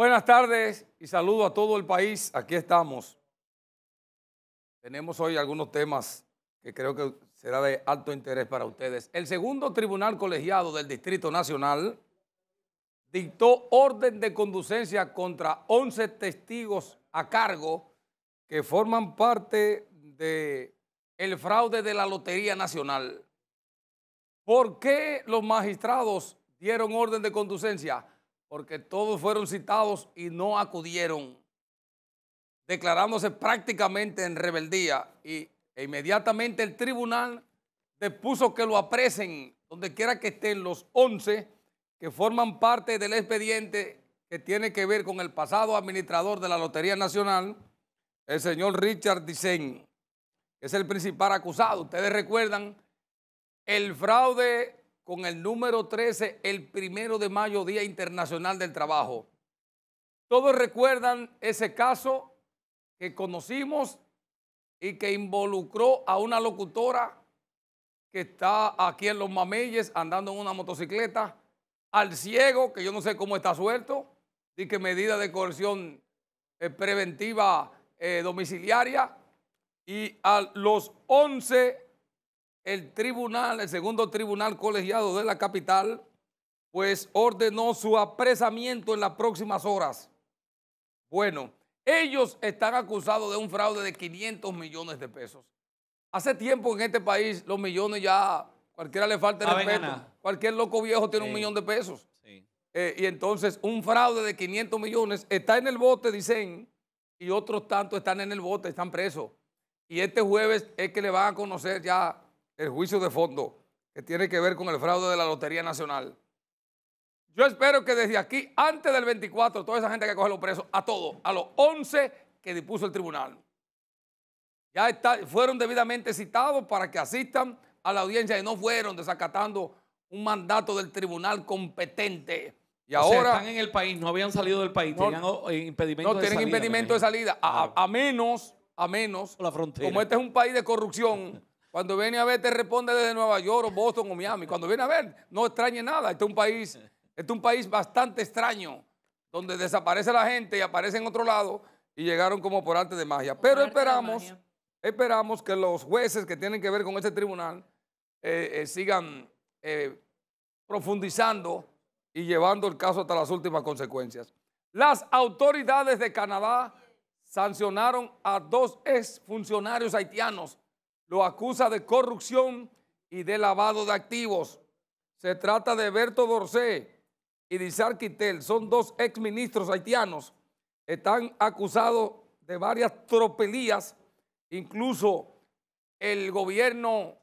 Buenas tardes y saludo a todo el país. Aquí estamos. Tenemos hoy algunos temas que creo que será de alto interés para ustedes. El segundo tribunal colegiado del Distrito Nacional dictó orden de conducencia contra 11 testigos a cargo que forman parte de el fraude de la Lotería Nacional. ¿Por qué los magistrados dieron orden de conducencia? porque todos fueron citados y no acudieron, declarándose prácticamente en rebeldía. Y e inmediatamente el tribunal depuso que lo apresen donde quiera que estén los 11 que forman parte del expediente que tiene que ver con el pasado administrador de la Lotería Nacional, el señor Richard Dicen, que es el principal acusado. Ustedes recuerdan el fraude con el número 13, el primero de mayo, Día Internacional del Trabajo. Todos recuerdan ese caso que conocimos y que involucró a una locutora que está aquí en Los Mameyes andando en una motocicleta, al ciego, que yo no sé cómo está suelto, y que medida de coerción eh, preventiva eh, domiciliaria, y a los 11 el tribunal, el segundo tribunal colegiado de la capital, pues ordenó su apresamiento en las próximas horas. Bueno, ellos están acusados de un fraude de 500 millones de pesos. Hace tiempo en este país los millones ya, cualquiera le falta el respeto. Cualquier loco viejo tiene un millón de pesos. Eh, y entonces un fraude de 500 millones está en el bote, dicen, y otros tantos están en el bote, están presos. Y este jueves es que le van a conocer ya el juicio de fondo que tiene que ver con el fraude de la Lotería Nacional. Yo espero que desde aquí, antes del 24, toda esa gente que coge los presos, a todos, a los 11 que dispuso el tribunal, ya fueron debidamente citados para que asistan a la audiencia y no fueron desacatando un mandato del tribunal competente. Y ahora. están en el país, no habían salido del país, tenían eh, impedimento de salida. No, tienen impedimento de salida, a, menos, a menos. Como este es un país de corrupción. Cuando viene a ver, te responde desde Nueva York o Boston o Miami. Cuando viene a ver, no extrañe nada. Este es un país, este es un país bastante extraño, donde desaparece la gente y aparece en otro lado y llegaron como por arte de magia. Pero esperamos, esperamos que los jueces que tienen que ver con este tribunal eh, eh, sigan eh, profundizando y llevando el caso hasta las últimas consecuencias. Las autoridades de Canadá sancionaron a dos exfuncionarios haitianos lo acusa de corrupción y de lavado de activos. Se trata de Berto Dorcé y de Quitel. Son dos exministros haitianos. Están acusados de varias tropelías. Incluso el gobierno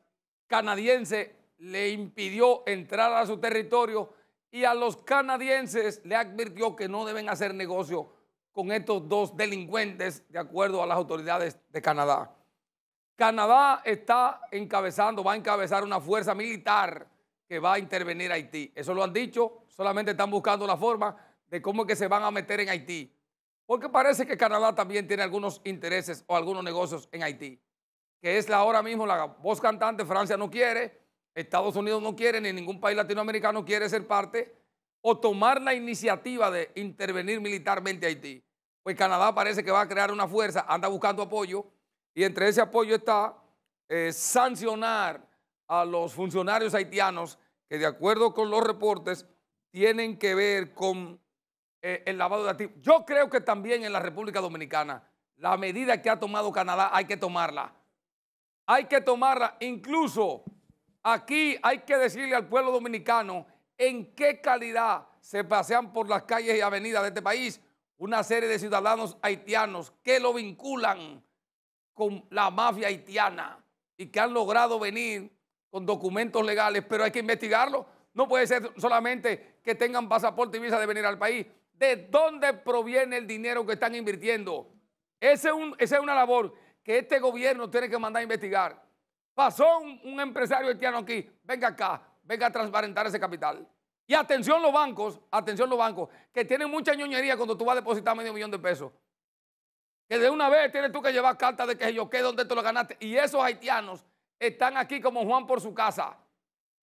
canadiense le impidió entrar a su territorio y a los canadienses le advirtió que no deben hacer negocio con estos dos delincuentes de acuerdo a las autoridades de Canadá. Canadá está encabezando, va a encabezar una fuerza militar que va a intervenir Haití. Eso lo han dicho, solamente están buscando la forma de cómo es que se van a meter en Haití. Porque parece que Canadá también tiene algunos intereses o algunos negocios en Haití, que es la ahora mismo la voz cantante, Francia no quiere, Estados Unidos no quiere, ni ningún país latinoamericano quiere ser parte o tomar la iniciativa de intervenir militarmente Haití. Pues Canadá parece que va a crear una fuerza, anda buscando apoyo y entre ese apoyo está eh, sancionar a los funcionarios haitianos que de acuerdo con los reportes tienen que ver con eh, el lavado de activos. Yo creo que también en la República Dominicana la medida que ha tomado Canadá hay que tomarla. Hay que tomarla. Incluso aquí hay que decirle al pueblo dominicano en qué calidad se pasean por las calles y avenidas de este país una serie de ciudadanos haitianos que lo vinculan con la mafia haitiana y que han logrado venir con documentos legales, pero hay que investigarlo. No puede ser solamente que tengan pasaporte y visa de venir al país. ¿De dónde proviene el dinero que están invirtiendo? Ese es esa es una labor que este gobierno tiene que mandar a investigar. Pasó un, un empresario haitiano aquí, venga acá, venga a transparentar ese capital. Y atención los bancos, atención los bancos, que tienen mucha ñoñería cuando tú vas a depositar medio millón de pesos. Que de una vez tienes tú que llevar carta de que yo qué, donde tú lo ganaste. Y esos haitianos están aquí como Juan por su casa.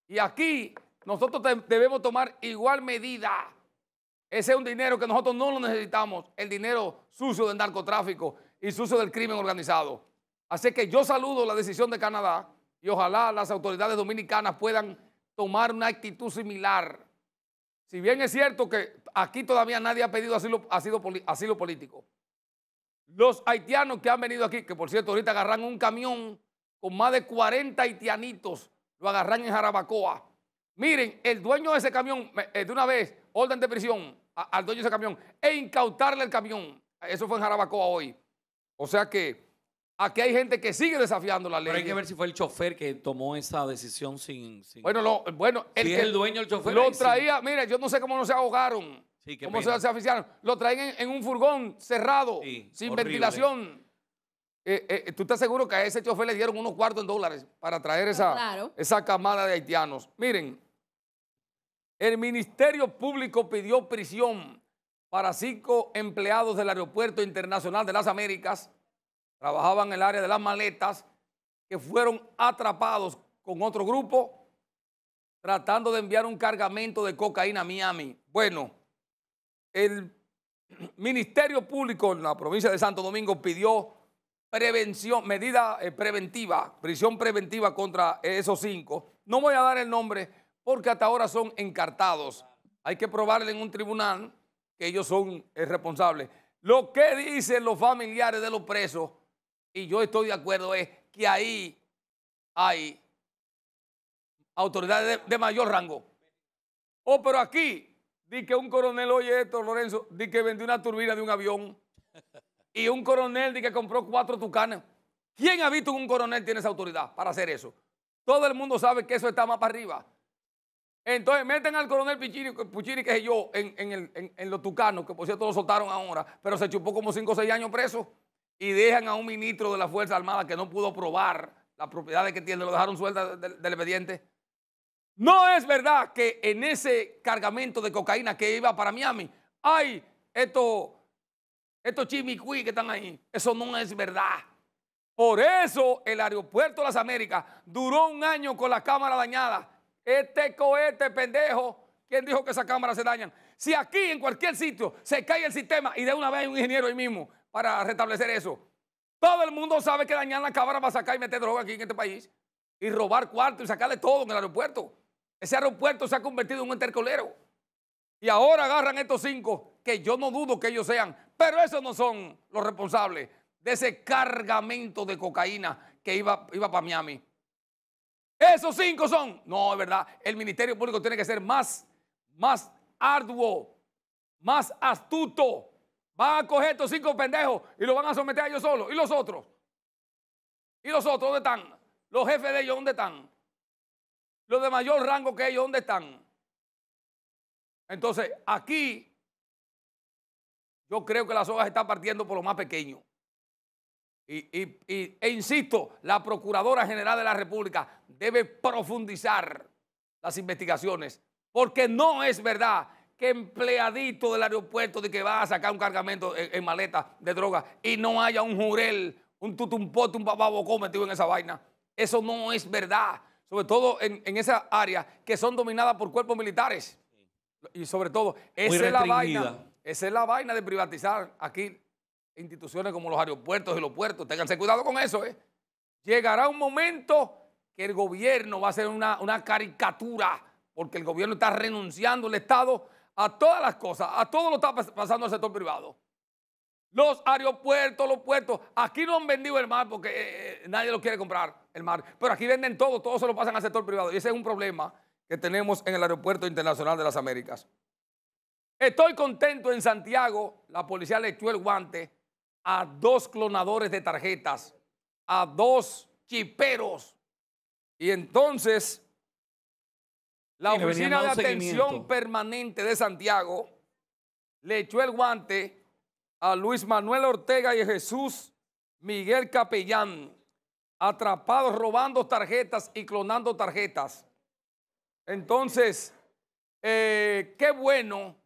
Y aquí nosotros debemos tomar igual medida. Ese es un dinero que nosotros no lo necesitamos, el dinero sucio del narcotráfico y sucio del crimen organizado. Así que yo saludo la decisión de Canadá y ojalá las autoridades dominicanas puedan tomar una actitud similar. Si bien es cierto que aquí todavía nadie ha pedido asilo político, los haitianos que han venido aquí, que por cierto ahorita agarran un camión con más de 40 haitianitos, lo agarran en Jarabacoa. Miren, el dueño de ese camión, eh, de una vez, orden de prisión al dueño de ese camión e incautarle el camión. Eso fue en Jarabacoa hoy. O sea que aquí hay gente que sigue desafiando la ley. Pero hay que ver si fue el chofer que tomó esa decisión sin. Bueno, bueno, el, que el dueño del chofer. Lo traía, miren, yo no sé cómo no se ahogaron. ¿Cómo se, hace Lo traen en, un furgón cerrado, sin ventilación. Eh, eh, eh, ¿Tú estás seguro que a ese chofer le dieron unos cuartos en dólares para traer ah, esa, esa camada de haitianos? Miren, el Ministerio Público pidió prisión para cinco empleados del Aeropuerto Internacional de las Américas, trabajaban en el área de las maletas, que fueron atrapados con otro grupo tratando de enviar un cargamento de cocaína a Miami. Bueno, el Ministerio Público en la provincia de Santo Domingo pidió prevención, medida eh, preventiva, prisión preventiva contra esos cinco. No voy a dar el nombre porque hasta ahora son encartados. Hay que probarle en un tribunal que ellos son eh, responsables. Lo que dicen los familiares de los presos, y yo estoy de acuerdo, es que ahí hay autoridades de, mayor rango. Oh, pero aquí Di que un coronel, oye esto, Lorenzo, di que vendió una turbina de un avión. Y un coronel di que compró cuatro tucanes. ¿Quién ha visto que un coronel tiene esa autoridad para hacer eso? Todo el mundo sabe que eso está más para arriba. Entonces meten al coronel Puchiri, que sé yo, en, los tucanos, que por cierto lo soltaron ahora, pero se chupó como cinco o seis años preso. Y dejan a un ministro de la Fuerza Armada que no pudo probar las propiedades que tiene, lo dejaron suelta del expediente. No es verdad que en ese cargamento de cocaína que iba para Miami hay estos estos que están ahí. Eso no es verdad. Por eso el aeropuerto de las Américas duró un año con la cámara dañada. Este cohete pendejo, ¿quién dijo que esas cámaras se dañan? Si aquí en cualquier sitio se cae el sistema y de una vez hay un ingeniero ahí mismo para restablecer eso. Todo el mundo sabe que dañar la cámara para sacar y meter droga aquí en este país y robar cuarto y sacarle todo en el aeropuerto. Ese aeropuerto se ha convertido en un entercolero. Y ahora agarran estos cinco, que yo no dudo que ellos sean, pero esos no son los responsables de ese cargamento de cocaína que iba, iba para Miami. Esos cinco son. No, es verdad. El Ministerio Público tiene que ser más, más arduo, más astuto. Van a coger estos cinco pendejos y los van a someter a ellos solos. ¿Y los otros? ¿Y los otros dónde están? ¿Los jefes de ellos dónde están? Los de mayor rango que ellos, ¿dónde están? Entonces, aquí yo creo que las hojas están partiendo por lo más pequeño. e insisto, la Procuradora General de la República debe profundizar las investigaciones, porque no es verdad que empleadito del aeropuerto de que va a sacar un cargamento en, maleta de droga y no haya un jurel, un tutumpote, un papabocó metido en esa vaina. Eso no es verdad sobre todo en, en esas áreas que son dominadas por cuerpos militares. Y sobre todo, esa es la vaina. Esa es la vaina de privatizar aquí instituciones como los aeropuertos y los puertos. Ténganse cuidado con eso, ¿eh? Llegará un momento que el gobierno va a ser una, caricatura, porque el gobierno está renunciando el Estado a todas las cosas, a todo lo que está pasando al sector privado los aeropuertos, los puertos. Aquí no han vendido el mar porque eh, eh, nadie lo quiere comprar, el mar. Pero aquí venden todo, todo se lo pasan al sector privado. Y ese es un problema que tenemos en el Aeropuerto Internacional de las Américas. Estoy contento en Santiago. La policía le echó el guante a dos clonadores de tarjetas, a dos chiperos. Y entonces, la Oficina de Atención Permanente de Santiago le echó el guante a Luis Manuel Ortega y Jesús Miguel Capellán, atrapados robando tarjetas y clonando tarjetas. Entonces, eh, qué bueno,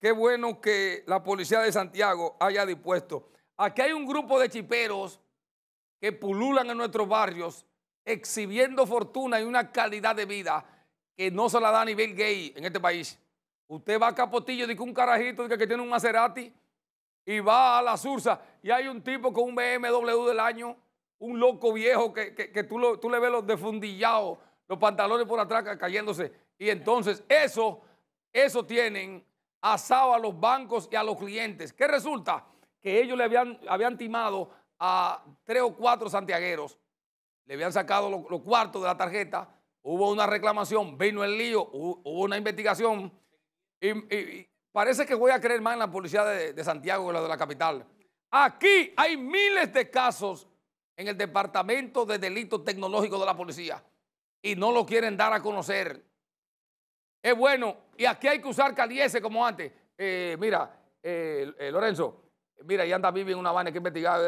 qué bueno que la policía de Santiago haya dispuesto. Aquí hay un grupo de chiperos que pululan en nuestros barrios exhibiendo fortuna y una calidad de vida que no se la da a nivel gay en este país. Usted va a Capotillo, dice un carajito dice que tiene un Maserati y va a la Sursa y hay un tipo con un BMW del año, un loco viejo que, tú, tú le ves los defundillados, los pantalones por atrás cayéndose. Y entonces eso, eso tienen asado a los bancos y a los clientes. ¿Qué resulta? Que ellos le habían, habían timado a tres o cuatro santiagueros, le habían sacado los cuartos de la tarjeta, hubo una reclamación, vino el lío, hubo, una investigación y, Parece que voy a creer más en la policía de, Santiago que la de la capital. Aquí hay miles de casos en el Departamento de Delitos Tecnológicos de la Policía y no lo quieren dar a conocer. Es bueno, y aquí hay que usar caliese como antes. Eh, mira, eh, eh, Lorenzo, mira, ya anda vive en una vaina que investiga.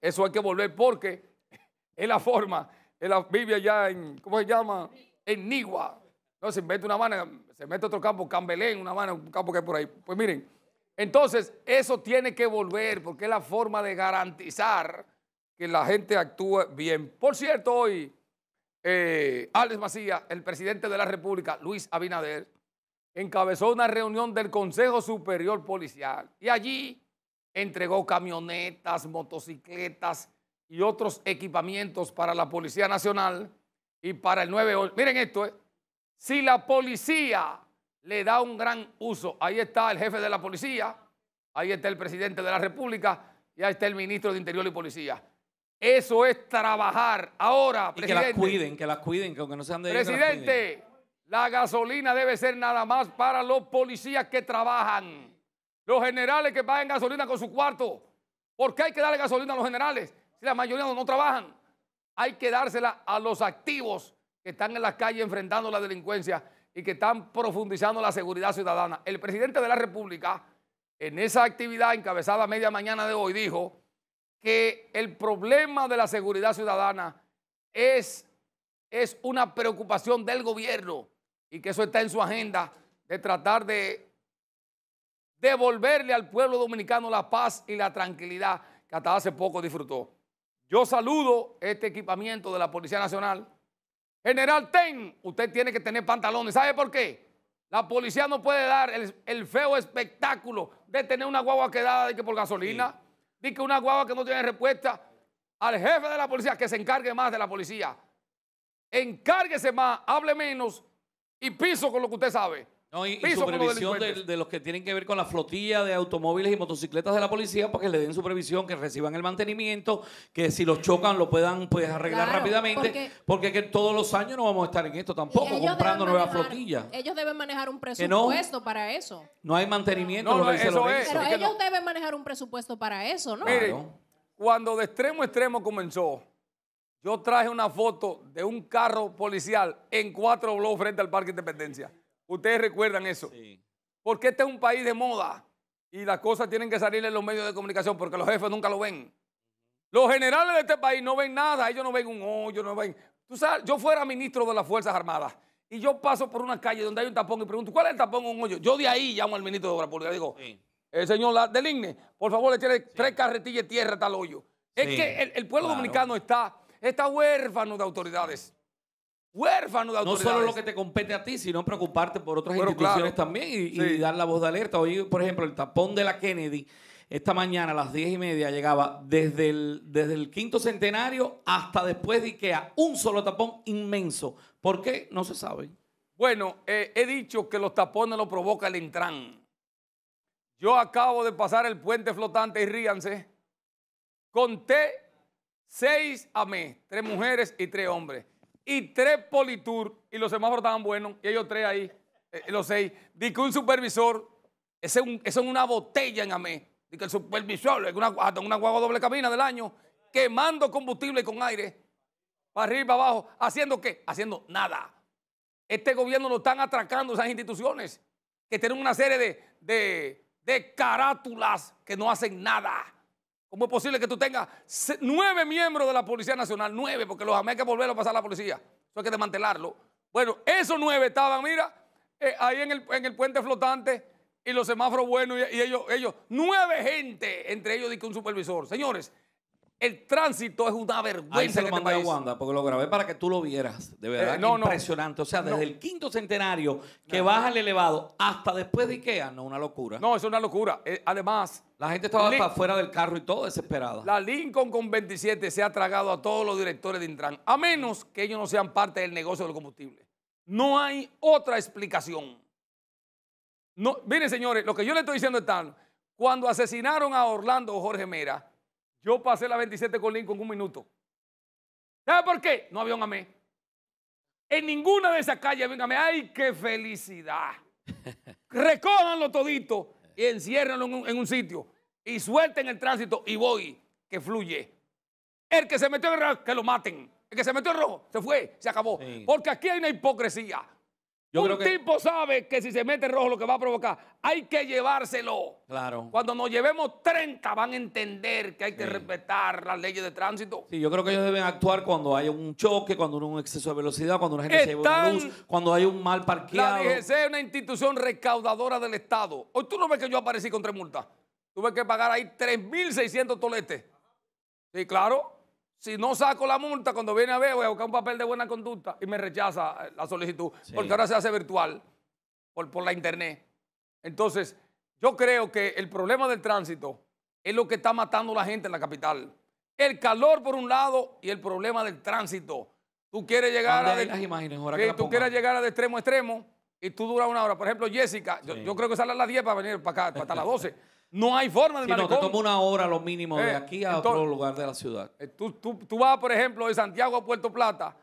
eso hay que volver porque es la forma. Es la ya en, ¿cómo se llama? En Nigua. No, se mete una mano, se mete otro campo, Cambelén, una mano, un campo que hay por ahí. Pues miren, entonces eso tiene que volver porque es la forma de garantizar que la gente actúe bien. Por cierto, hoy eh, Alex Macías, el presidente de la República, Luis Abinader, encabezó una reunión del Consejo Superior Policial y allí entregó camionetas, motocicletas y otros equipamientos para la Policía Nacional y para el 9 Miren esto, eh. Si la policía le da un gran uso, ahí está el jefe de la policía, ahí está el presidente de la República y ahí está el ministro de Interior y Policía. Eso es trabajar. Ahora, presidente. que las cuiden, que las cuiden, que aunque no sean Presidente, la gasolina debe ser nada más para los policías que trabajan. Los generales que pagan gasolina con su cuarto. ¿Por qué hay que darle gasolina a los generales? Si la mayoría no trabajan. Hay que dársela a los activos que están en las calles enfrentando la delincuencia y que están profundizando la seguridad ciudadana. El presidente de la República, en esa actividad encabezada media mañana de hoy, dijo que el problema de la seguridad ciudadana es, es una preocupación del gobierno y que eso está en su agenda de tratar de devolverle al pueblo dominicano la paz y la tranquilidad que hasta hace poco disfrutó. Yo saludo este equipamiento de la Policía Nacional General Ten, usted tiene que tener pantalones. ¿Sabe por qué? La policía no puede dar el, feo espectáculo de tener una guagua quedada de que por gasolina, ni que una guagua que no tiene respuesta. Al jefe de la policía que se encargue más de la policía. Encárguese más, hable menos y piso con lo que usted sabe. No, y, supervisión de, los que tienen que ver con la flotilla de automóviles y motocicletas de la policía para que le den supervisión, que reciban el mantenimiento, que si los chocan lo puedan pues, arreglar rápidamente, porque, que todos los años no vamos a estar en esto tampoco, comprando nueva flotilla. Ellos deben manejar un presupuesto para eso. No hay mantenimiento, no, es, Pero ellos deben manejar un presupuesto para eso, ¿no? cuando de extremo a extremo comenzó, yo traje una foto de un carro policial en cuatro blogs frente al Parque Independencia. Ustedes recuerdan eso. Porque este es un país de moda y las cosas tienen que salir en los medios de comunicación porque los jefes nunca lo ven. Los generales de este país no ven nada, ellos no ven un hoyo, no ven. Tú sabes, yo fuera ministro de las Fuerzas Armadas y yo paso por una calle donde hay un tapón y pregunto, ¿cuál es el tapón o un hoyo? Yo de ahí llamo al ministro de Obras Públicas y digo, el señor Deligne, por favor, le tiene tres carretillas de tierra a tal hoyo. es que el, pueblo dominicano está, está huérfano de autoridades huérfano de autoridades. No solo lo que te compete a ti, sino preocuparte por otras instituciones también y, dar la voz de alerta. Hoy, por ejemplo, el tapón de la Kennedy, esta mañana a las diez y media llegaba desde el, quinto centenario hasta después de Ikea. Un solo tapón inmenso. ¿Por qué? No se sabe. Bueno, eh, he dicho que los tapones lo provoca el entran. Yo acabo de pasar el puente flotante y ríanse. Conté seis a amés, tres mujeres y tres hombres y tres Politur, y los semáforos estaban buenos, y ellos tres ahí, eh, los seis. que un supervisor, ese es una botella en AME. que el supervisor, una, hasta una guagua doble cabina del año, quemando combustible con aire, para arriba, para abajo, haciendo qué? Haciendo nada. Este gobierno lo están atracando esas instituciones que tienen una serie de carátulas que no hacen nada. ¿Cómo es posible que tú tengas nueve miembros de la Policía Nacional? Nueve, porque los hay que volver a pasar a la policía. Eso hay que desmantelarlo. Bueno, esos nueve estaban, mira, eh, ahí en el, puente flotante y los semáforos buenos y, ellos, ellos, nueve gente, entre ellos que un supervisor. Señores, el tránsito es una vergüenza. Ahí se lo este mandé a Wanda, porque lo grabé para que tú lo vieras. De eh, verdad, impresionante. o sea, desde el quinto centenario que baja el elevado hasta después de Ikea, no, una locura. No, es una locura. Eh, además. La gente estaba hasta afuera del carro y todo desesperada. La Lincoln con 27 se ha tragado a todos los directores de Intran, a menos que ellos no sean parte del negocio del combustible. No hay otra explicación. No, miren, señores, lo que yo le estoy diciendo es tal. Cuando asesinaron a Orlando Jorge Mera, yo pasé la 27 con Lincoln un minuto. ¿Sabe por qué? No había un amén. En ninguna de esas calles había un amén. ¡Ay, qué felicidad! Recóganlo todito y enciérrenlo en un, sitio. Y suelten el tránsito y voy, que fluye. El que se metió en rojo, que lo maten. El que se metió en rojo, se fue, se acabó. Porque aquí hay una hipocresía un tipo sabe que si se mete rojo lo que va a provocar, hay que llevárselo. Claro. Cuando nos llevemos 30 van a entender que hay que respetar las leyes de tránsito. Sí, yo creo que ellos deben actuar cuando hay un choque, cuando hay un exceso de velocidad, cuando una gente se lleva luz, cuando hay un mal parqueado. La DGC es una institución recaudadora del Estado. Hoy tú no ves que yo aparecí con tres multas. Tuve que pagar ahí 3.600 toletes. Sí, claro. Si no saco la multa, cuando viene a ver, voy a buscar un papel de buena conducta y me rechaza eh, la solicitud, porque ahora se hace virtual por, la internet. Entonces, yo creo que el problema del tránsito es lo que está matando a la gente en la capital. El calor por un lado y el problema del tránsito. Tú quieres llegar a de, tú quieres llegar a de extremo a extremo y tú duras una hora. Por ejemplo, Jessica, yo, creo que sale a las 10 para venir para acá, para hasta las 12. No hay forma de sí, Si No, te toma una hora lo mínimo de eh, aquí a otro lugar de la ciudad. Eh, tú, vas, por ejemplo, de Santiago a Puerto Plata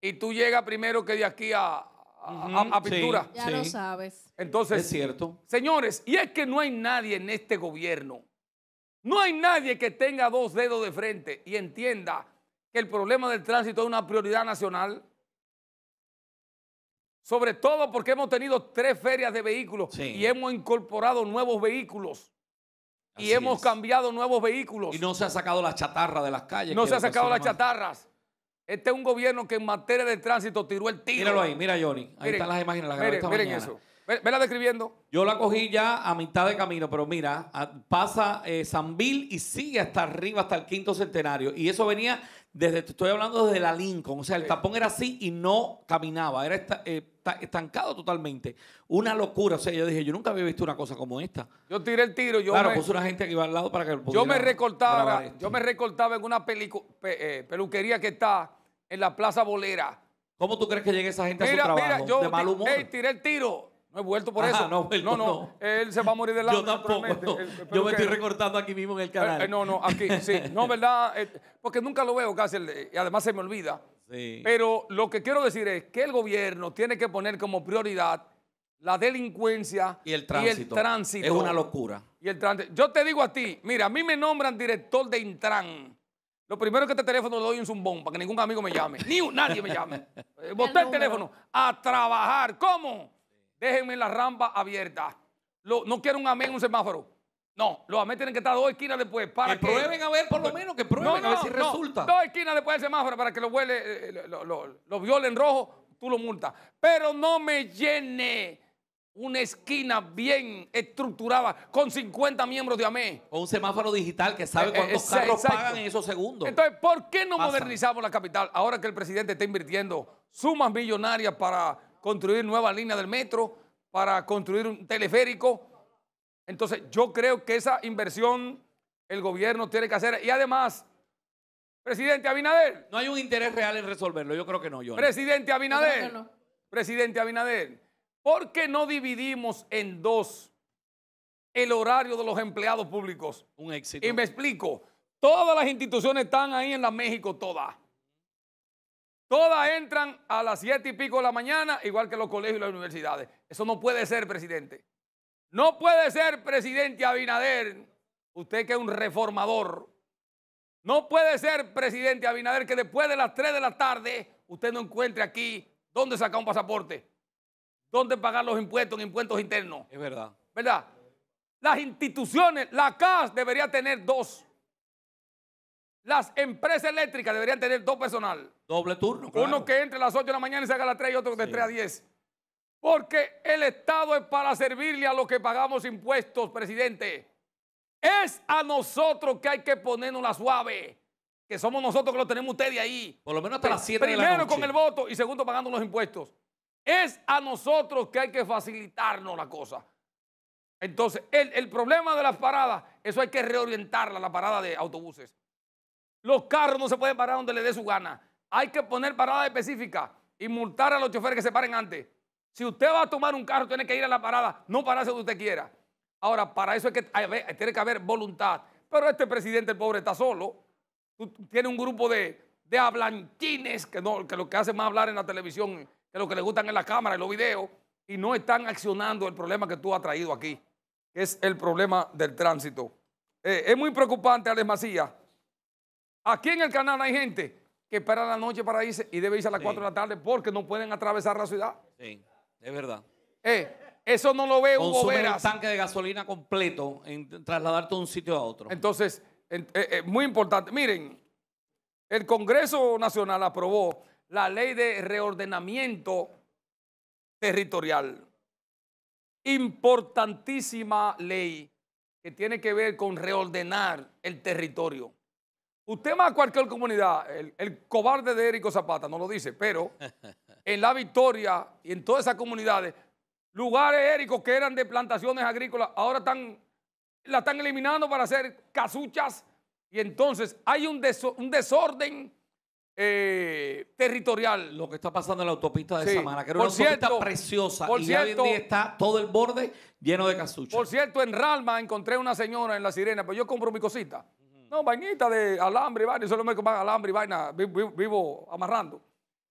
y tú llegas primero que de aquí a, a, Pintura. ya lo sabes. Entonces, es cierto. Señores, y es que no hay nadie en este gobierno, no hay nadie que tenga dos dedos de frente y entienda que el problema del tránsito es una prioridad nacional sobre todo porque hemos tenido tres ferias de vehículos y hemos incorporado nuevos vehículos. y hemos cambiado nuevos vehículos. Y no se ha sacado la chatarra de las calles. No se ha sacado las chatarras. Este es un gobierno que en materia de tránsito tiró el tiro. Míralo ahí, mira Johnny. Ahí están las imágenes. miren, esta miren eso. describiendo. Yo la cogí ya a mitad de camino, pero mira, pasa eh, y sigue hasta arriba, hasta el quinto centenario. Y eso venía estoy hablando desde la Lincoln. O sea, el tapón era así y no caminaba. Era eh, estancado totalmente. Una locura. O sea, yo dije, yo nunca había visto una cosa como esta. Yo tiré el tiro. Yo claro, puso una gente que iba al lado para que Yo me recortaba, yo me recortaba en una eh, peluquería que está en la Plaza Bolera. ¿Cómo tú crees que llegue esa gente a su trabajo? de mal humor. tiré el tiro. No he vuelto por ah, eso. No, no, Él se va a morir del lado. Yo tampoco. Eh, yo me estoy recortando aquí mismo en el eh, canal. Eh, no, no, aquí, sí. No, ¿verdad? porque nunca lo veo casi, y además se me olvida. Sí. Pero lo que quiero decir es que el gobierno tiene que poner como prioridad la delincuencia y el tránsito. el tránsito. Es una locura. Y el tránsito. Yo te digo a ti, mira, a mí me nombran director de Intran. Lo primero que este teléfono lo doy en un para que ningún amigo me llame. Ni nadie me llame. Boté el, el teléfono a trabajar. ¿Cómo? Déjenme la rampa abierta. no quiero un amén en un semáforo. No, los amén tienen que estar dos esquinas después. que, prueben a ver, por lo menos que prueben a ver si resulta. Dos esquinas después del semáforo para que lo huele, eh, eh, lo, violen rojo, tú lo multas. Pero no me llene una esquina bien estructurada con 50 miembros de amén O un semáforo digital que sabe eh, cuántos carros pagan en esos segundos. Entonces, ¿por qué no modernizamos la capital ahora que el presidente está invirtiendo sumas millonarias para construir nueva línea del metro, para construir un teleférico. Entonces, yo creo que esa inversión el gobierno tiene que hacer. Y además, presidente Abinader. No hay un interés real en resolverlo, yo creo que no, yo. Presidente Abinader. Presidente Abinader, ¿por qué no dividimos en dos el horario de los empleados públicos? Un éxito. Y me explico. Todas las instituciones están ahí en la México, todas. Todas entran a las siete y pico de la mañana, igual que los colegios y las universidades. Eso no puede ser, presidente. No puede ser, presidente Abinader, usted que es un reformador. No puede ser, presidente Abinader, que después de las 3 de la tarde usted no encuentre aquí dónde sacar un pasaporte, dónde pagar los impuestos en impuestos internos. Es verdad. ¿Verdad? Las instituciones, la CAS debería tener dos. Las empresas eléctricas deberían tener dos personal. Doble turno. Claro. Uno que entre a las 8 de la mañana y se haga a las 3 y otro de 3 a 10. Porque el Estado es para servirle a los que pagamos impuestos, presidente. Es a nosotros que hay que ponernos la suave. Que somos nosotros que lo tenemos ustedes ahí. Por lo menos hasta las 7 de la noche. Primero con el voto y segundo pagando los impuestos. Es a nosotros que hay que facilitarnos la cosa. Entonces, el problema de las paradas, eso hay que reorientarla, la parada de autobuses. Los carros no se pueden parar donde le dé su gana. Hay que poner paradas específicas y multar a los choferes que se paren antes. Si usted va a tomar un carro, tiene que ir a la parada, no pararse donde usted quiera. Ahora, para eso es que, tiene que haber voluntad. Pero este presidente, el pobre, está solo. Tiene un grupo de, de que, no, que lo que hacen más hablar en la televisión que lo que le gustan en la cámara y los videos y no están accionando el problema que tú has traído aquí, que es el problema del tránsito. Eh, es muy preocupante, Alex Macías Aquí en el canal hay gente que espera la noche para irse y debe irse a las 4 de la tarde porque no pueden atravesar la ciudad. Sí, es verdad. Eh, eso no lo ve Hugo Veras. un tanque de gasolina completo en trasladarte de un sitio a otro. Entonces, eh, eh, muy importante. Miren, el Congreso Nacional aprobó la ley de reordenamiento territorial. Importantísima ley que tiene que ver con reordenar el territorio. Usted más a cualquier comunidad, el, cobarde de Érico Zapata no lo dice, pero en la Victoria y en todas esas comunidades, lugares Érico, que eran de plantaciones agrícolas, ahora están, la están eliminando para hacer casuchas y entonces hay un, desorden eh, territorial. Lo que está pasando en la autopista de sí. Samana, que era una autopista preciosa. y cierto, hoy en día está todo el borde lleno de casuchas. Por cierto, en Ralma encontré una señora en La Sirena, pues yo compro mi cosita. No, vainita de alambre y vaina. Solo me coman alambre y vaina. Vivo, amarrando.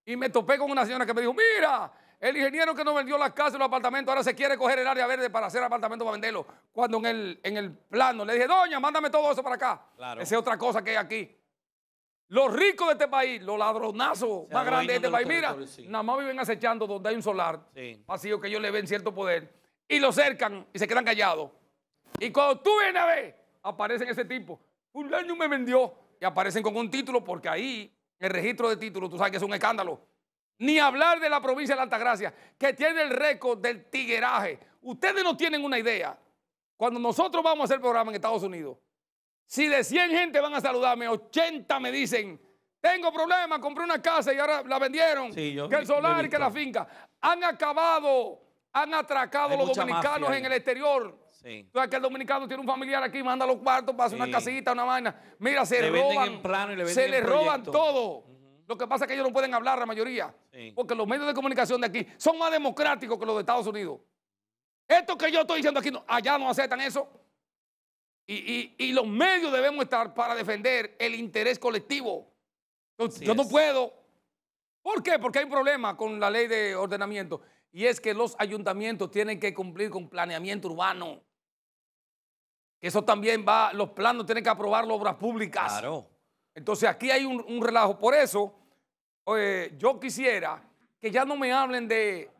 Y me topé con una señora que me dijo, mira, el ingeniero que nos vendió las casas y los apartamentos ahora se quiere coger el área verde para hacer apartamentos para venderlo. Cuando en el, en el plano le dije, doña, mándame todo eso para acá. Esa es otra cosa que hay aquí. Los ricos de este país, los ladronazos más grandes de este país, mira, nada más viven acechando donde hay un solar vacío que ellos le ven cierto poder y lo cercan y se quedan callados. Y cuando tú vienes a ver, aparecen ese tipo. Un año me vendió. Y aparecen con un título porque ahí el registro de título, tú sabes que es un escándalo. Ni hablar de la provincia de la Altagracia, que tiene el récord del tigueraje. Ustedes no tienen una idea. Cuando nosotros vamos a hacer programa en Estados Unidos, si de 100 gente van a saludarme, 80 me dicen, tengo problemas, compré una casa y ahora la vendieron. que el solar, que la finca. Han acabado, han atracado los dominicanos en el exterior que el dominicano tiene un familiar aquí, manda los cuartos, pasa una casita, una vaina. Mira, se roban. se le roban todo. Lo que pasa es que ellos no pueden hablar, la mayoría. Porque los medios de comunicación de aquí son más democráticos que los de Estados Unidos. Esto que yo estoy diciendo aquí, allá no aceptan eso. Y, los medios debemos estar para defender el interés colectivo. yo no puedo. ¿Por qué? Porque hay un problema con la ley de ordenamiento. Y es que los ayuntamientos tienen que cumplir con planeamiento urbano. Eso también va, los planos tienen que aprobar las obras públicas. Claro. Entonces aquí hay un, relajo. Por eso, yo quisiera que ya no me hablen de,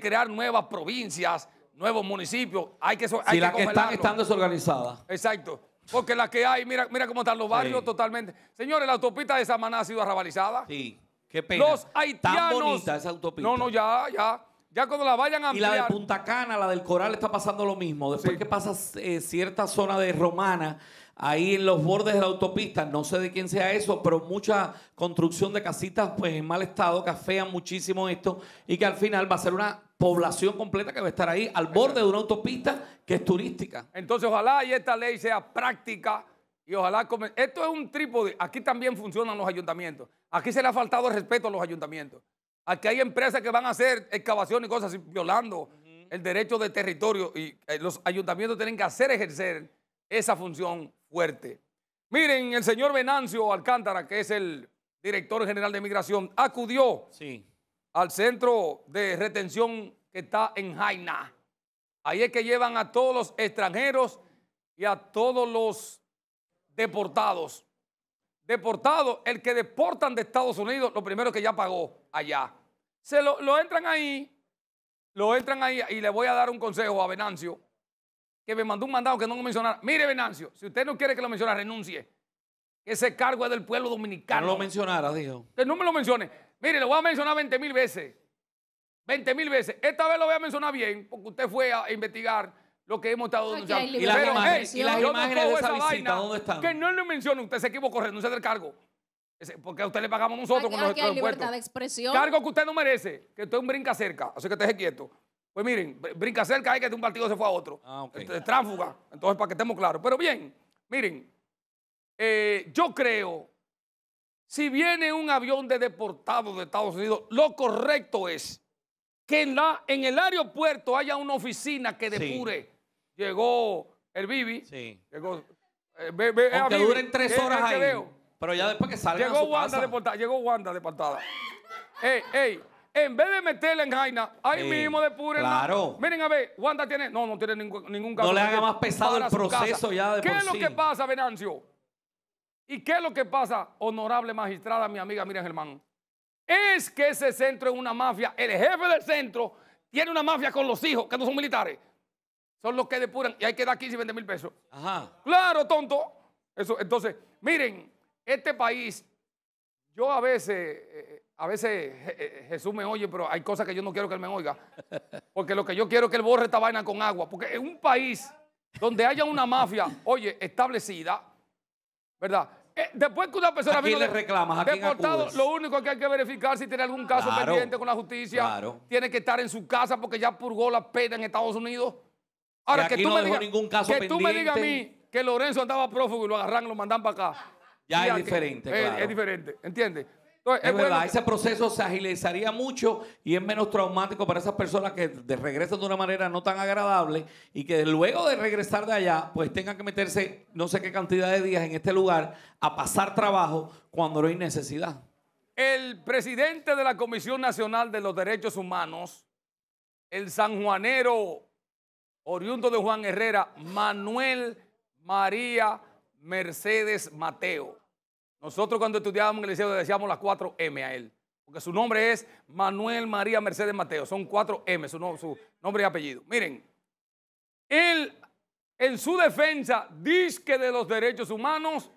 crear nuevas provincias, nuevos municipios. Hay que, hay si las que están, están desorganizadas. Exacto. Porque las que hay, mira, mira cómo están los barrios totalmente. Señores, la autopista de Samaná ha sido arrabalizada. Sí, qué pena. Los haitianos. Tan bonita esa autopista. No, no, ya, ya. Ya cuando la vayan a ampliar. Y la de Punta Cana, la del Coral, está pasando lo mismo. Después que pasa eh, cierta zona de Romana, ahí en los bordes de la autopista, no sé de quién sea eso, pero mucha construcción de casitas pues en mal estado que afean muchísimo esto y que al final va a ser una población completa que va a estar ahí al borde de una autopista que es turística. Entonces, ojalá y esta ley sea práctica y ojalá esto es un trípode, aquí también funcionan los ayuntamientos. Aquí se le ha faltado el respeto a los ayuntamientos. Aquí hay empresas que van a hacer excavaciones y cosas violando el derecho de territorio y eh, los ayuntamientos tienen que hacer ejercer esa función fuerte. Miren, el señor Venancio Alcántara, que es el director general de migración, acudió sí. al centro de retención que está en Jaina. Ahí es que llevan a todos los extranjeros y a todos los deportados deportado, el que deportan de Estados Unidos, lo primero que ya pagó allá. Se lo, entran ahí, lo entran ahí y le voy a dar un consejo a Venancio, que me mandó un mandado que no lo mencionara. Mire, Venancio, si usted no quiere que lo mencione, renuncie. Ese cargo es del pueblo dominicano. no lo mencionara, dijo. Que no me lo mencione. Mire, lo voy a mencionar 20 mil veces. 20 mil veces. Esta vez lo voy a mencionar bien, porque usted fue a investigar lo que hemos estado Y las imágenes, de esa, visita, Que no le menciona, usted se equivocó, renuncia del cargo. Porque a usted le pagamos nosotros aquí, con nuestro Cargo que usted no merece, que usted un brinca cerca, así que te quieto. Pues miren, brinca cerca hay que de un partido se fue a otro. Ah, Entonces, este, Entonces, para que estemos claros. Pero bien, miren, eh, yo creo, si viene un avión de deportado de Estados Unidos, lo correcto es que en, la, en el aeropuerto haya una oficina que depure llegó el Bibi. Sí. Llegó, eh, eh, Aunque duren tres eh, horas ahí. Pero ya después que salga llegó a su Wanda casa. De portada, llegó Wanda de portada. ey, ey. En vez de meterla en Jaina, ahí mismo la. Claro. Miren a ver, Wanda tiene. No, no tiene ningún, ningún caso. No le haga más pesado el proceso ya de ¿Qué es lo que pasa, Venancio? ¿Y qué es lo que pasa, honorable magistrada, mi amiga Miriam Germán? Es que ese centro es una mafia. El jefe del centro tiene una mafia con los hijos, que no son militares son los que depuran y hay que dar 15 y 20 mil pesos. Ajá. Claro, tonto. Eso, entonces, miren, este país, yo a veces, eh, a veces eh, Jesús me oye, pero hay cosas que yo no quiero que él me oiga. Porque lo que yo quiero es que él borre esta vaina con agua. Porque en un país donde haya una mafia, oye, establecida, ¿verdad? Eh, después que una persona vino le reclamas, deportado, lo único que hay que verificar si tiene algún caso pendiente con la justicia, tiene que estar en su casa porque ya purgó la pena en Estados Unidos. Ahora, que tú, me ningún caso que tú me digas a mí que Lorenzo andaba prófugo y lo agarran y lo mandan para acá. Ya, es diferente, es, diferente, ¿entiendes? es, verdad, ese proceso se agilizaría mucho y es menos traumático para esas personas que de regresan de una manera no tan agradable y que luego de regresar de allá, pues tengan que meterse no sé qué cantidad de días en este lugar a pasar trabajo cuando no hay necesidad. El presidente de la Comisión Nacional de los Derechos Humanos, el sanjuanero oriundo de Juan Herrera, Manuel María Mercedes Mateo. Nosotros cuando estudiábamos en el liceo le decíamos las 4M a él, porque su nombre es Manuel María Mercedes Mateo, son 4M su, nombre y apellido. Miren, él en su defensa dice que de los derechos humanos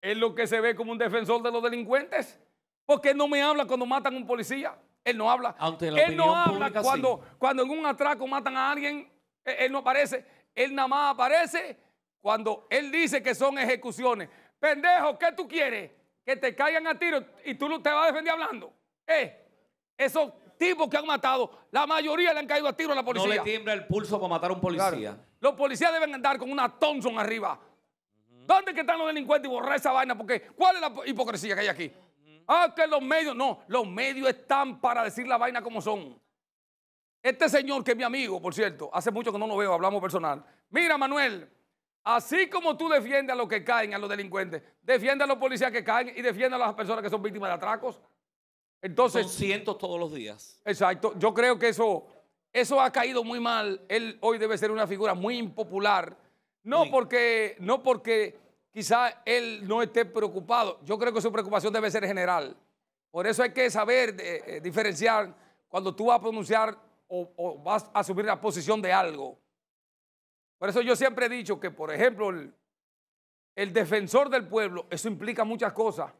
es lo que se ve como un defensor de los delincuentes, porque no me habla cuando matan a un policía, él no habla. él no habla cuando, cuando en un atraco matan a alguien, él no aparece, él nada más aparece cuando él dice que son ejecuciones. Pendejo, ¿qué tú quieres? Que te caigan a tiro y tú te vas a defender hablando. Eh, esos tipos que han matado, la mayoría le han caído a tiro a la policía. No le tiembla el pulso para matar a un policía. Los policías deben andar con una Thompson arriba. ¿Dónde que están los delincuentes y borrar esa vaina? Porque ¿cuál es la hipocresía que hay aquí? Ah, que los medios, no, los medios están para decir la vaina como son. Este señor que es mi amigo, por cierto, hace mucho que no lo veo, hablamos personal. Mira, Manuel, así como tú defiendes a los que caen, a los delincuentes, defiende a los policías que caen y defiende a las personas que son víctimas de atracos. Entonces, son cientos todos los días. Exacto. Yo creo que eso, eso ha caído muy mal. Él hoy debe ser una figura muy impopular. No porque, no porque él no esté preocupado. Yo creo que su preocupación debe ser general. Por eso hay que saber eh, eh, diferenciar cuando tú vas a pronunciar o, vas a asumir la posición de algo. Por eso yo siempre he dicho que, por ejemplo, el, defensor del pueblo, eso implica muchas cosas.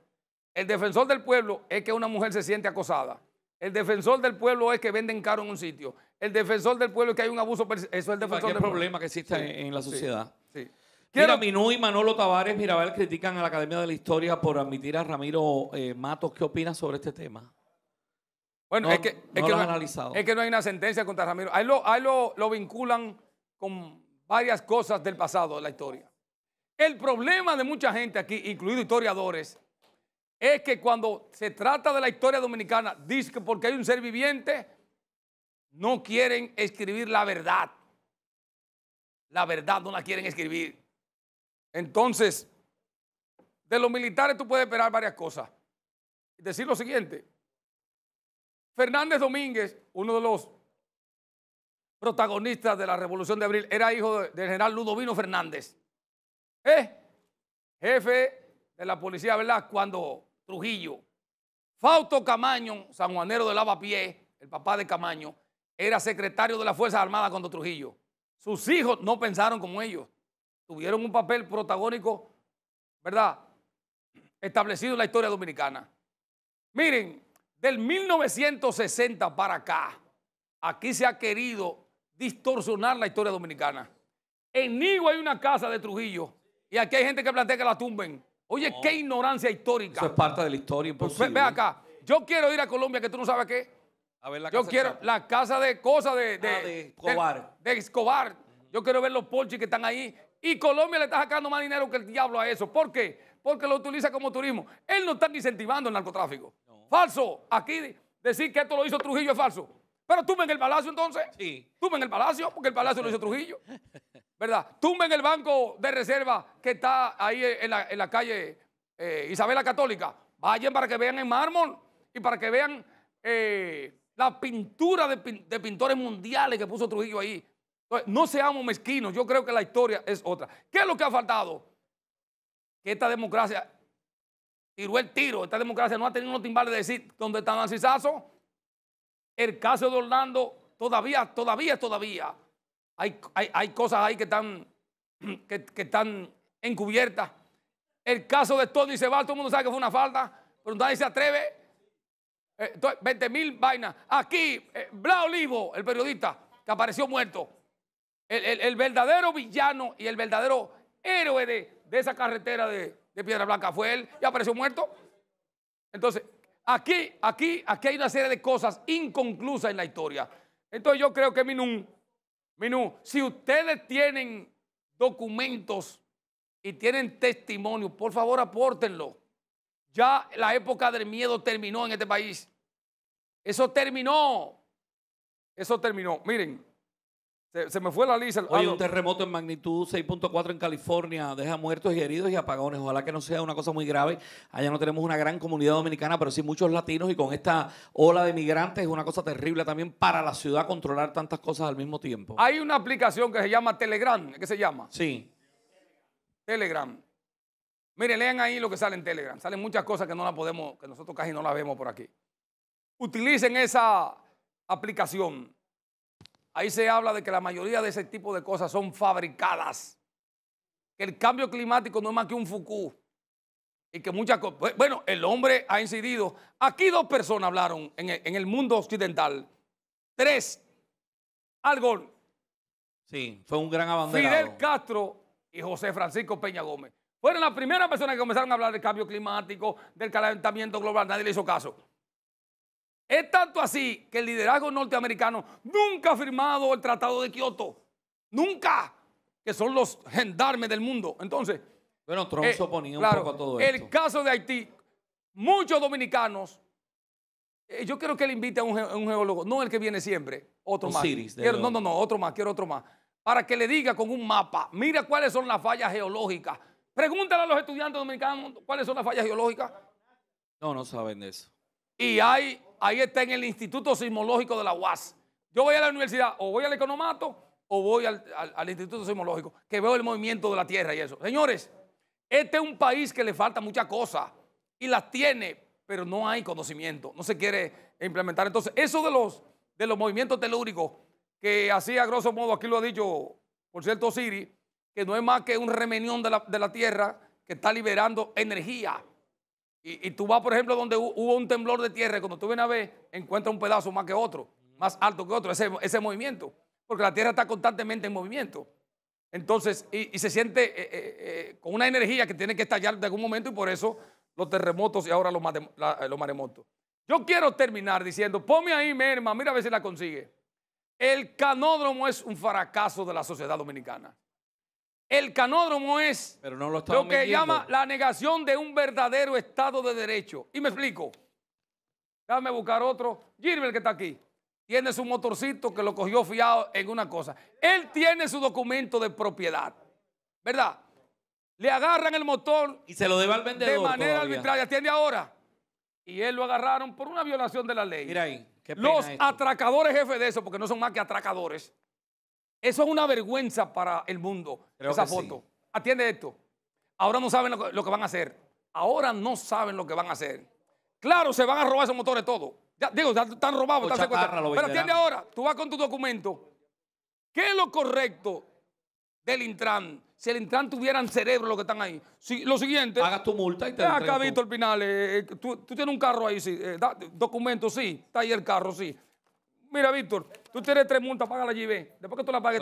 El defensor del pueblo es que una mujer se siente acosada. El defensor del pueblo es que venden caro en un sitio. El defensor del pueblo es que hay un abuso. Eso es el defensor del problema que existe en, la sociedad. Sí. y Manolo Tavares mirabel critican a la Academia de la Historia por admitir a Ramiro eh, Matos. ¿Qué opinas sobre este tema? Bueno, es, que, no es, que no, hay una sentencia contra Ramiro. Ahí lo, lo, vinculan con varias cosas del pasado de la historia. El problema de mucha gente aquí, incluidos historiadores, es que cuando se trata de la historia dominicana, dice que porque hay un ser viviente, no quieren escribir la verdad. La verdad no la quieren escribir. Entonces, de los militares tú puedes esperar varias cosas. Decir lo siguiente, Fernández Domínguez, uno de los protagonistas de la Revolución de Abril, era hijo del general Ludovino Fernández, ¿Eh? jefe de la policía, ¿verdad? Cuando Trujillo, Fausto Camaño, Juanero de Lavapié, el papá de Camaño, era secretario de las Fuerzas Armadas cuando Trujillo. Sus hijos no pensaron como ellos. Tuvieron un papel protagónico, ¿verdad? Establecido en la historia dominicana. Miren, del 1960 para acá, aquí se ha querido distorsionar la historia dominicana. En Nigo hay una casa de Trujillo y aquí hay gente que plantea que la tumben. Oye, qué ignorancia histórica. Eso es parte de la historia imposible. Pues, ve, acá. Yo quiero ir a Colombia, que tú no sabes qué. A ver, la Yo quiero la casa de cosas de, ah, de, Escobar. Yo quiero ver los Porsche que están ahí. Y Colombia le está sacando más dinero que el diablo a eso. ¿Por qué? Porque lo utiliza como turismo. Él no está incentivando el narcotráfico falso. Aquí decir que esto lo hizo Trujillo es falso. Pero tumben el palacio entonces. Sí. Tumben el palacio, porque el palacio lo hizo Trujillo. ¿Verdad? Tumben el banco de reserva que está ahí en la, calle eh, Isabela Católica. Vayan para que vean el mármol y para que vean eh, la pintura de, de, pintores mundiales que puso Trujillo ahí. Entonces, no seamos mezquinos. Yo creo que la historia es otra. ¿Qué es lo que ha faltado? Que esta democracia tiró el tiro. Esta democracia no ha tenido unos timbales de decir dónde está Narcisazo. El caso de Orlando todavía, todavía, todavía. Hay, hay, cosas ahí que están, que, están encubiertas. El caso de Tony Sebal, todo el mundo sabe que fue una falta, pero nadie se atreve. Eh, 20 mil vainas. Aquí, eh, Bla Olivo, el periodista, que apareció muerto. El, verdadero villano y el verdadero héroe de esa carretera de, de Piedra Blanca fue él, y apareció muerto. Entonces, aquí, aquí, aquí hay una serie de cosas inconclusas en la historia. Entonces yo creo que Minú, si ustedes tienen documentos y tienen testimonio, por favor apórtenlo. Ya la época del miedo terminó en este país. Eso terminó. Eso terminó. Miren, se, me fue la lista. Hoy ah, un terremoto en magnitud 6.4 en California deja muertos y heridos y apagones. Ojalá que no sea una cosa muy grave. Allá no tenemos una gran comunidad dominicana, pero sí muchos latinos y con esta ola de migrantes es una cosa terrible también para la ciudad controlar tantas cosas al mismo tiempo. Hay una aplicación que se llama Telegram. ¿Qué se llama? Sí. Telegram. Mire, lean ahí lo que sale en Telegram. Salen muchas cosas que no la podemos, que nosotros casi no las vemos por aquí. Utilicen esa aplicación. Ahí se habla de que la mayoría de ese tipo de cosas son fabricadas. Que el cambio climático no es más que un fucú. Y que muchas cosas. Bueno, el hombre ha incidido. Aquí dos personas hablaron en el, mundo occidental. Tres. Algo. Sí, fue un gran abanderado. Fidel Castro y José Francisco Peña Gómez. Fueron las primeras personas que comenzaron a hablar del cambio climático, del calentamiento global. Nadie le hizo caso. Es tanto así que el liderazgo norteamericano nunca ha firmado el Tratado de Kioto. Nunca. Que son los gendarmes del mundo. Entonces. Bueno, Trump eh, un poco a todo esto. El caso de Haití, muchos dominicanos. Eh, yo quiero que le invite a un, geólogo, no el que viene siempre, otro más. no, no, no, otro más, quiero otro más. Para que le diga con un mapa, mira cuáles son las fallas geológicas. Pregúntale a los estudiantes dominicanos cuáles son las fallas geológicas. No, no saben de eso. Y hay ahí está en el Instituto Sismológico de la UAS. Yo voy a la universidad, o voy al economato, o voy al, Instituto Sismológico, que veo el movimiento de la Tierra y eso. Señores, este es un país que le falta muchas cosas y las tiene, pero no hay conocimiento, no se quiere implementar. Entonces, eso de los, de los movimientos telúricos, que así a grosso modo, aquí lo ha dicho, por cierto, Siri, que no es más que un remenión de la, de la Tierra que está liberando energía y, tú vas, por ejemplo, donde hubo un temblor de tierra, cuando tú vienes a ver, encuentras un pedazo más que otro, más alto que otro, ese, ese movimiento, porque la tierra está constantemente en movimiento. Entonces, y, se siente eh, eh, eh, con una energía que tiene que estallar de algún momento y por eso los terremotos y ahora los, maremotos. Yo quiero terminar diciendo, ponme ahí, Merma, mira a ver si la consigue. El canódromo es un fracaso de la sociedad dominicana. El canódromo es lo, que llama la negación de un verdadero Estado de Derecho. Y me explico. Déjame buscar otro. Gilbert, que está aquí, tiene su motorcito que lo cogió fiado en una cosa. Él tiene su documento de propiedad, ¿verdad? Le agarran el motor. Y se lo debe al vendedor. De manera arbitraria. Tiene ahora. Y él lo agarraron por una violación de la ley. Mira ahí. Los atracadores jefes de eso, porque no son más que atracadores eso es una vergüenza para el mundo, esa foto. Atiende esto. Ahora no saben lo que, van a hacer. Ahora no saben lo que van a hacer. Claro, se van a robar esos motores todos. Ya, digo, están robados, están secuestrados. Pero atiende ahora. Tú vas con tu documento. ¿Qué es lo correcto del Intran? Si el Intran tuvieran cerebro lo que están ahí. lo siguiente. Hagas tu multa y te Acá, Víctor Pinales, tú, tú, tienes un carro ahí, sí. Eh, documento, sí. Está ahí el carro, sí. Mira, Víctor, tú tienes tres multas, págala la ve. Después que tú la pagues,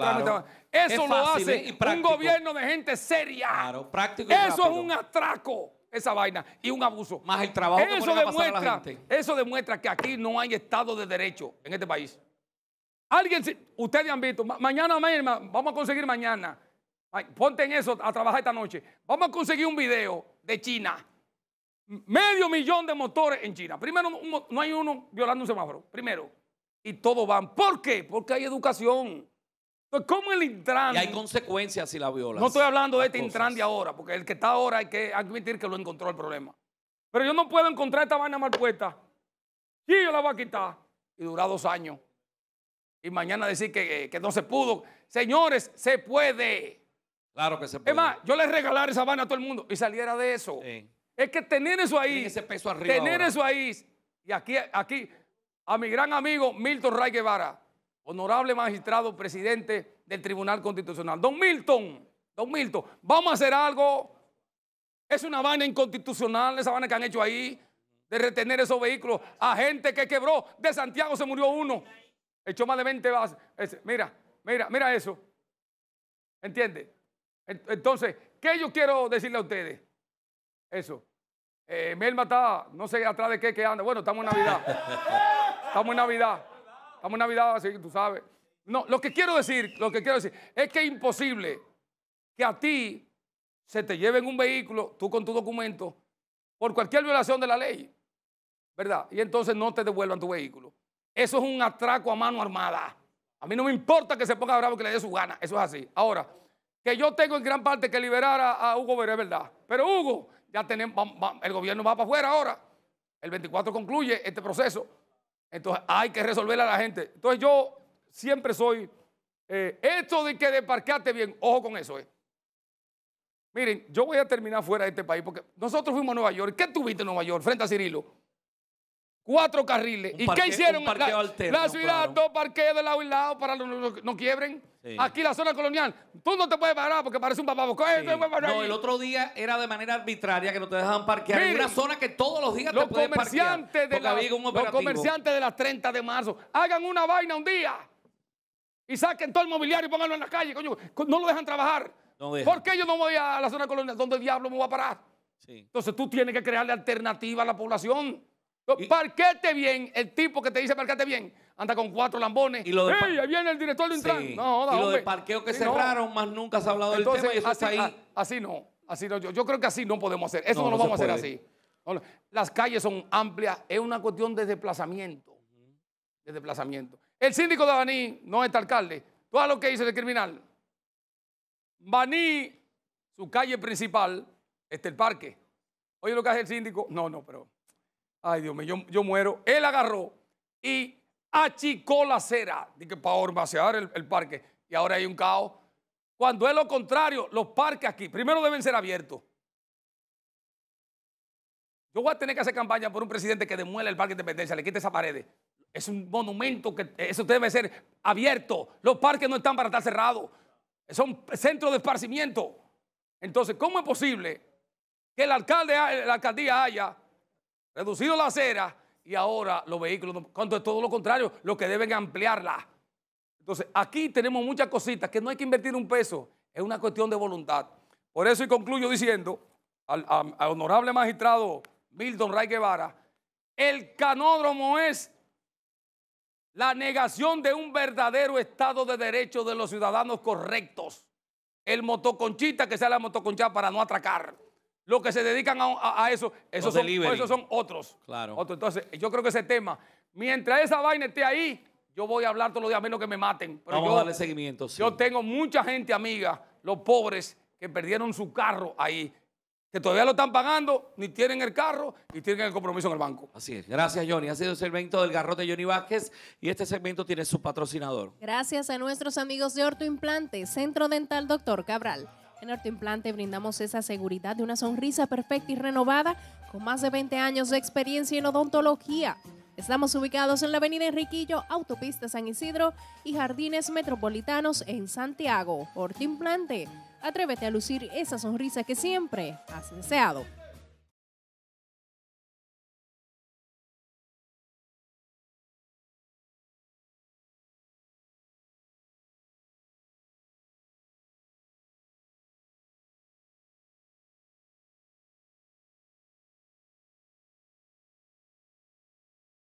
Eso lo hace un gobierno de gente seria. Claro, Eso es un atraco, esa vaina, y un abuso. Más el trabajo eso que demuestra, a pasar Eso demuestra que aquí no hay Estado de Derecho en este país. Alguien, ustedes han visto, mañana vamos a conseguir mañana. Ponte en eso a trabajar esta noche. Vamos a conseguir un video de China. Medio millón de motores en China. Primero, no hay uno violando un semáforo. Primero y todos van. ¿Por qué? Porque hay educación. Entonces, ¿cómo el Intran? Y hay consecuencias si la violas. No estoy hablando de este cosas. de ahora, porque el que está ahora hay que admitir que lo encontró el problema. Pero yo no puedo encontrar esta vaina mal puesta. Sí, yo la voy a quitar. Y dura dos años. Y mañana decir que, eh, no se pudo. Señores, se puede. Claro que se puede. Es más, yo le regalara esa vaina a todo el mundo y saliera de eso. Es que tener eso ahí. ese peso Tener eso ahí. Y aquí, aquí, a mi gran amigo Milton Ray Guevara, honorable magistrado presidente del Tribunal Constitucional. Don Milton, don Milton, vamos a hacer algo. Es una vaina inconstitucional, esa vaina que han hecho ahí, de retener esos vehículos a gente que quebró. De Santiago se murió uno. Echó más de 20 bases. Mira, mira, mira eso. ¿Entiende? Entonces, ¿qué yo quiero decirle a ustedes? Eso. Eh, Melma está, no sé atrás de qué que anda. Bueno, estamos en Navidad. Estamos en Navidad. Estamos en Navidad, así que tú sabes. No, lo que quiero decir, lo que quiero decir, es que es imposible que a ti se te lleven un vehículo, tú con tu documento, por cualquier violación de la ley. ¿Verdad? Y entonces no te devuelvan tu vehículo. Eso es un atraco a mano armada. A mí no me importa que se ponga bravo que le dé su gana. Eso es así. Ahora, que yo tengo en gran parte que liberar a, Hugo Veré, ¿verdad? Pero Hugo, ya tenemos, el gobierno va para afuera ahora. El 24 concluye este proceso. Entonces hay que resolverla a la gente. Entonces yo siempre soy, eh, esto de que desparcate bien, ojo con eso. Eh. Miren, yo voy a terminar fuera de este país porque nosotros fuimos a Nueva York. ¿Qué tuviste en Nueva York frente a Cirilo? cuatro carriles. ¿Y qué hicieron? La, la, ciudad, dos parqueos de lado y lado para que no, quiebren. Aquí la zona colonial, tú no te puedes parar porque parece un papá eh, No, el otro día era de manera arbitraria que no te dejaban parquear en una zona que todos los días los te parquear, De los comerciantes de las 30 de marzo, hagan una vaina un día y saquen todo el mobiliario y pónganlo en la calle, No lo dejan trabajar. ¿Por qué yo no voy a la zona colonial? ¿Dónde el diablo me voy a parar? Entonces tú tienes que crearle alternativa a la población parquete bien, el tipo que te dice parquete bien, anda con cuatro lambones. Y lo de ahí viene el director de Intran! No, y lo de parqueo que cerraron, más nunca se ha hablado del tema y eso así, ahí. así no, así no. Yo, creo que así no podemos hacer. Eso no, lo vamos a hacer así. Las calles son amplias, es una cuestión de desplazamiento. De desplazamiento. El síndico de Baní no es este alcalde. Todo lo que dice el criminal. Baní, su calle principal, está el parque. Oye lo que hace el síndico. No, no, pero Ay, Dios mío, yo, muero. Él agarró y achicó la acera. Dije, para hormacear el, parque. Y ahora hay un caos. Cuando es lo contrario, los parques aquí, primero deben ser abiertos. Yo voy a tener que hacer campaña por un presidente que demuele el Parque de Independencia, le quite esa pared. Es un monumento que eso debe ser abierto. Los parques no están para estar cerrados. Son centros de esparcimiento. Entonces, ¿cómo es posible que el alcalde, la alcaldía haya reducido la acera y ahora los vehículos, cuando es todo lo contrario, lo que deben ampliarla. Entonces, aquí tenemos muchas cositas que no hay que invertir un peso, es una cuestión de voluntad. Por eso y concluyo diciendo al, honorable magistrado Milton Ray Guevara, el canódromo es la negación de un verdadero estado de derecho de los ciudadanos correctos. El motoconchita que sea la motoconchada para no atracar los que se dedican a, eso, esos son, son, otros. Claro. Entonces, yo creo que ese tema, mientras esa vaina esté ahí, yo voy a hablar todos los días, a menos que me maten. Pero Vamos yo, a darle seguimiento. Yo tengo mucha gente amiga, los pobres, que perdieron su carro ahí, que todavía lo están pagando, ni tienen el carro ni tienen el compromiso en el banco. Así es. Gracias, Johnny. Ha sido el segmento del garrote Johnny Vázquez y este segmento tiene su patrocinador. Gracias a nuestros amigos de Orto Implante, Centro Dental Doctor Cabral. En Implante brindamos esa seguridad de una sonrisa perfecta y renovada con más de 20 años de experiencia en odontología. Estamos ubicados en la Avenida Enriquillo, Autopista San Isidro y Jardines Metropolitanos en Santiago. Ortoimplante, atrévete a lucir esa sonrisa que siempre has deseado.